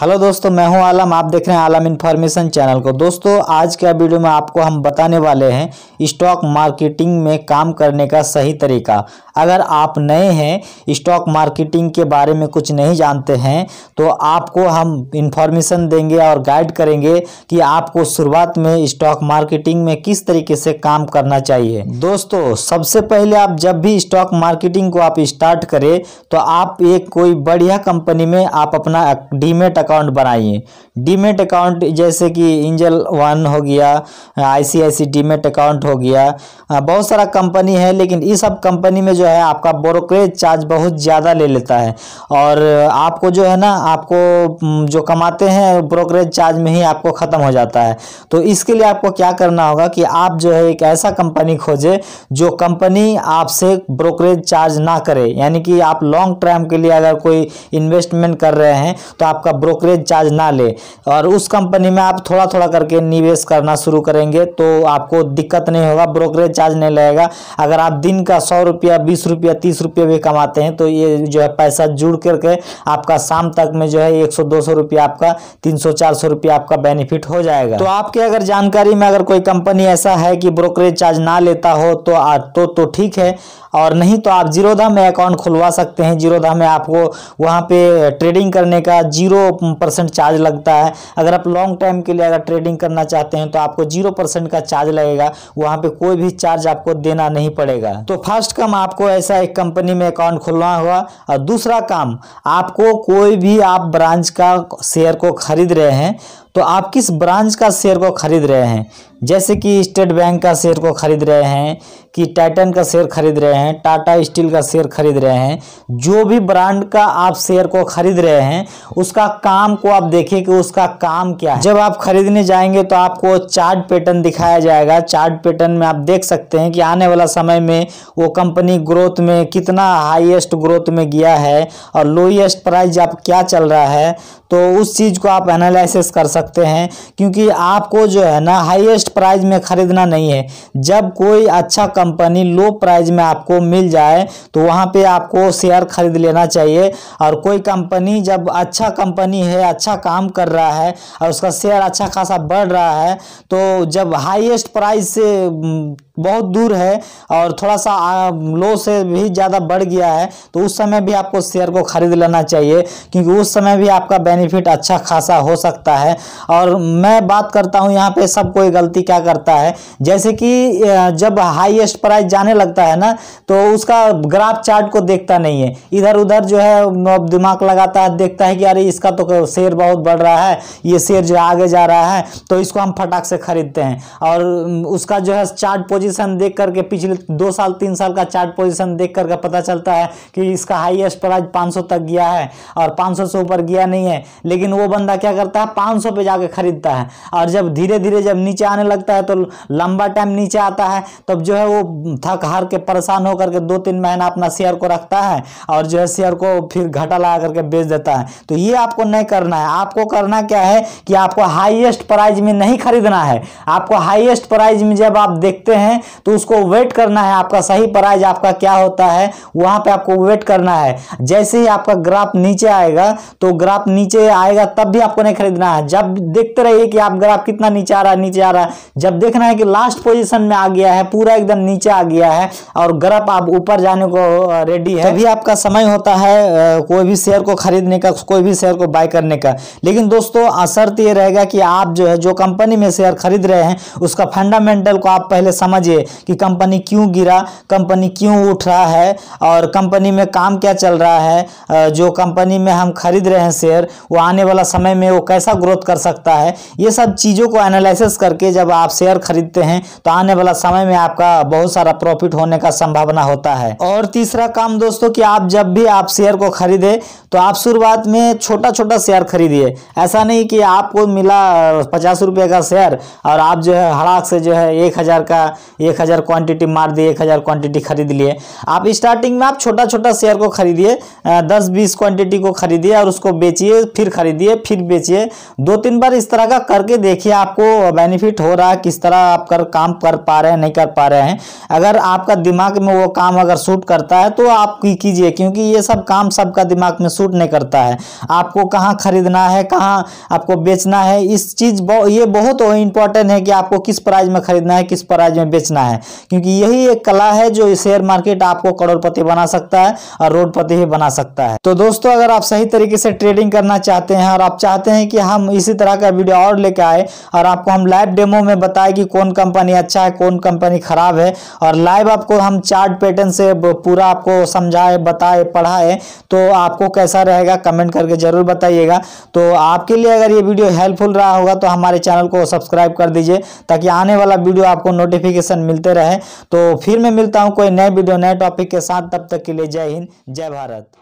hello दोस्तों मैं हूं आलम आप देख रहे हैं आलम इन्फॉर्मेशन चैनल को दोस्तों आज के वीडियो में आपको हम बताने वाले हैं स्टॉक मार्केटिंग में काम करने का सही तरीका अगर आप नए हैं स्टॉक मार्केटिंग के बारे में कुछ नहीं जानते हैं तो आपको हम इन्फॉर्मेशन देंगे और गाइड करेंगे कि आपको शुरुआत में स्टॉक मार्केटिंग में किस तरीके से काम करना चाहिए दोस्तों सबसे पहले आप जब भी स्टॉक मार्केटिंग को आप स्टार्ट करें तो आप एक कोई बढ़िया कंपनी में आप अपना डीमेट अकाउंट बनाइए डीमेट अकाउंट जैसे कि इंजल वन हो गया आईसीआईसी डीमेट अकाउंट हो गया बहुत सारा कंपनी है लेकिन इस सब कंपनी में जो है आपका ब्रोकरेज चार्ज बहुत ज़्यादा ले लेता है और आपको जो है ना आपको जो कमाते हैं ब्रोकरेज चार्ज में ही आपको ख़त्म हो जाता है तो इसके लिए आपको क्या करना होगा कि आप जो है एक ऐसा कंपनी खोजें जो कंपनी आपसे ब्रोकरेज चार्ज ना करे यानी कि आप लॉन्ग टर्म के लिए अगर कोई इन्वेस्टमेंट कर रहे हैं तो आपका ब्रोक ब्रोकरेज चार्ज ना ले और उस कंपनी में आप थोड़ा थोड़ा करके निवेश करना शुरू करेंगे तो आपको दिक्कत नहीं होगा ब्रोकरेज चार्ज नहीं लगेगा अगर आप दिन का सौ रुपया बीस रुपया तीस रुपया भी कमाते हैं तो ये जो है पैसा जुड़ करके आपका शाम तक में जो है एक सौ दो सौ रुपया आपका तीन सौ चार सौ रुपया आपका बेनिफिट हो जाएगा तो आपके अगर जानकारी में अगर कोई कंपनी ऐसा है कि ब्रोकरेज चार्ज ना लेता हो तो तो तो ठीक है और नहीं तो आप जीरोधा में अकाउंट खुलवा सकते हैं जीरोधा में आपको वहाँ पे ट्रेडिंग करने का जीरो परसेंट चार्ज लगता है अगर आप लॉन्ग टाइम के लिए अगर ट्रेडिंग करना चाहते हैं तो आपको जीरो परसेंट का चार्ज लगेगा वहां पे कोई भी चार्ज आपको देना नहीं पड़ेगा तो फर्स्ट काम आपको ऐसा एक कंपनी में अकाउंट खोलना होगा और दूसरा काम आपको कोई भी आप ब्रांच का शेयर को खरीद रहे हैं तो आप किस ब्रांच का शेयर को खरीद रहे हैं जैसे कि स्टेट बैंक का शेयर को खरीद रहे हैं कि टाइटन का शेयर खरीद रहे हैं टाटा स्टील का शेयर खरीद रहे हैं जो भी ब्रांड का आप शेयर को खरीद रहे हैं उसका काम काम को आप देखें कि उसका काम क्या है जब आप खरीदने जाएंगे तो आपको चार्ट पैटर्न दिखाया जाएगा चार्ट पैटर्न में आप देख सकते हैं कि आने वाला समय में वो कंपनी ग्रोथ में कितना हाईएस्ट ग्रोथ में गया है और लोएस्ट प्राइस आप क्या चल रहा है तो उस चीज़ को आप एनालिसिस कर सकते हैं क्योंकि आपको जो है ना हाईएस्ट प्राइस में ख़रीदना नहीं है जब कोई अच्छा कंपनी लो प्राइस में आपको मिल जाए तो वहाँ पे आपको शेयर खरीद लेना चाहिए और कोई कंपनी जब अच्छा कंपनी है अच्छा काम कर रहा है और उसका शेयर अच्छा खासा बढ़ रहा है तो जब हाईएस्ट प्राइस से बहुत दूर है और थोड़ा सा लो से भी ज़्यादा बढ़ गया है तो उस समय भी आपको शेयर को ख़रीद लेना चाहिए क्योंकि उस समय भी आपका बेनिफिट अच्छा खासा हो सकता है और मैं बात करता हूँ यहाँ पे सब कोई गलती क्या करता है जैसे कि जब हाईएस्ट प्राइस जाने लगता है ना तो उसका ग्राफ चार्ट को देखता नहीं है इधर उधर जो है दिमाग लगाता है देखता है कि अरे इसका तो शेयर बहुत बढ़ रहा है ये शेयर जो आगे जा रहा है तो इसको हम फटाक से खरीदते हैं और उसका जो है चार्ट पोजिशन पोजीशन देख करके पिछले दो साल तीन साल का चार्ट पोजीशन देख करके पता चलता है कि इसका हाईएस्ट प्राइस 500 तक गया है और 500 से ऊपर गया नहीं है लेकिन वो बंदा क्या करता है 500 पे जाके खरीदता है और जब धीरे धीरे जब नीचे आने लगता है तो लंबा टाइम नीचे आता है तब जो है वो थक हार के परेशान होकर के दो तीन महीना अपना शेयर को रखता है और जो है शेयर को फिर घाटा लगा करके बेच देता है तो ये आपको नहीं करना है आपको करना क्या है कि आपको हाईएस्ट प्राइज में नहीं खरीदना है आपको हाईएस्ट प्राइज में जब आप देखते हैं तो उसको वेट करना है आपका सही प्राइज आपका क्या होता है वहां पे आपको वेट करना है जैसे ही आपका ग्राफ नीचे आएगा तो ग्राफ नीचे आएगा तब भी आपको नहीं खरीदना है जब देखते रहिए कि आप ग्राफ कितना नीचे आ रहा है नीचे आ रहा है जब देखना है कि लास्ट पोजिशन में आ गया है पूरा एकदम नीचे आ गया है और ग्राफ आप ऊपर जाने को रेडी है तभी आपका समय होता है कोई भी शेयर को खरीदने का कोई भी शेयर को बाय करने का लेकिन दोस्तों तो यह रहेगा कि आप जो है जो कंपनी में शेयर खरीद रहे हैं उसका फंडामेंटल को आप पहले समझिए समझिए कि कंपनी क्यों गिरा कंपनी क्यों उठ रहा है और कंपनी में काम क्या चल रहा है जो कंपनी में हम खरीद रहे हैं शेयर वो आने वाला समय में वो कैसा ग्रोथ कर सकता है ये सब चीज़ों को एनालिसिस करके जब आप शेयर खरीदते हैं तो आने वाला समय में आपका बहुत सारा प्रॉफिट होने का संभावना होता है और तीसरा काम दोस्तों कि आप जब भी आप शेयर को खरीदे तो आप शुरुआत में छोटा छोटा शेयर खरीदिए ऐसा नहीं कि आपको मिला पचास रुपये का शेयर और आप जो है हड़ाक से जो है एक हज़ार का एक हज़ार क्वान्टिटी मार दिए एक हज़ार क्वान्टिटी खरीद लिए आप स्टार्टिंग में आप छोटा छोटा शेयर को खरीदिए दस बीस क्वान्टिटी को खरीदिए और उसको बेचिए फिर खरीदिए फिर बेचिए दो तीन बार इस तरह का करके देखिए आपको बेनिफिट हो रहा है किस तरह आप कर काम कर पा रहे हैं नहीं कर पा रहे हैं अगर आपका दिमाग में वो काम अगर सूट करता है तो आप कीजिए क्योंकि ये सब काम सबका दिमाग में सूट नहीं करता है आपको कहाँ खरीदना है कहाँ आपको बेचना है इस चीज़ ये बहुत इंपॉर्टेंट है कि आपको किस प्राइज में खरीदना है किस प्राइज में बेचना बेचना है क्योंकि यही एक कला है जो शेयर मार्केट आपको करोड़पति बना सकता है और रोडपति भी बना सकता है तो दोस्तों अगर आप सही तरीके से ट्रेडिंग करना चाहते हैं और आप चाहते हैं कि हम इसी तरह का वीडियो और लेकर आए और आपको हम लाइव डेमो में बताए कि कौन कंपनी अच्छा है कौन कंपनी खराब है और लाइव आपको हम चार्ट पैटर्न से पूरा आपको समझाए बताए पढ़ाए तो आपको कैसा रहेगा कमेंट करके जरूर बताइएगा तो आपके लिए अगर ये वीडियो हेल्पफुल रहा होगा तो हमारे चैनल को सब्सक्राइब कर दीजिए ताकि आने वाला वीडियो आपको नोटिफिकेशन नोटिफिकेशन मिलते रहे तो फिर मैं मिलता हूँ कोई नए वीडियो नए टॉपिक के साथ तब तक के लिए जय हिंद जय भारत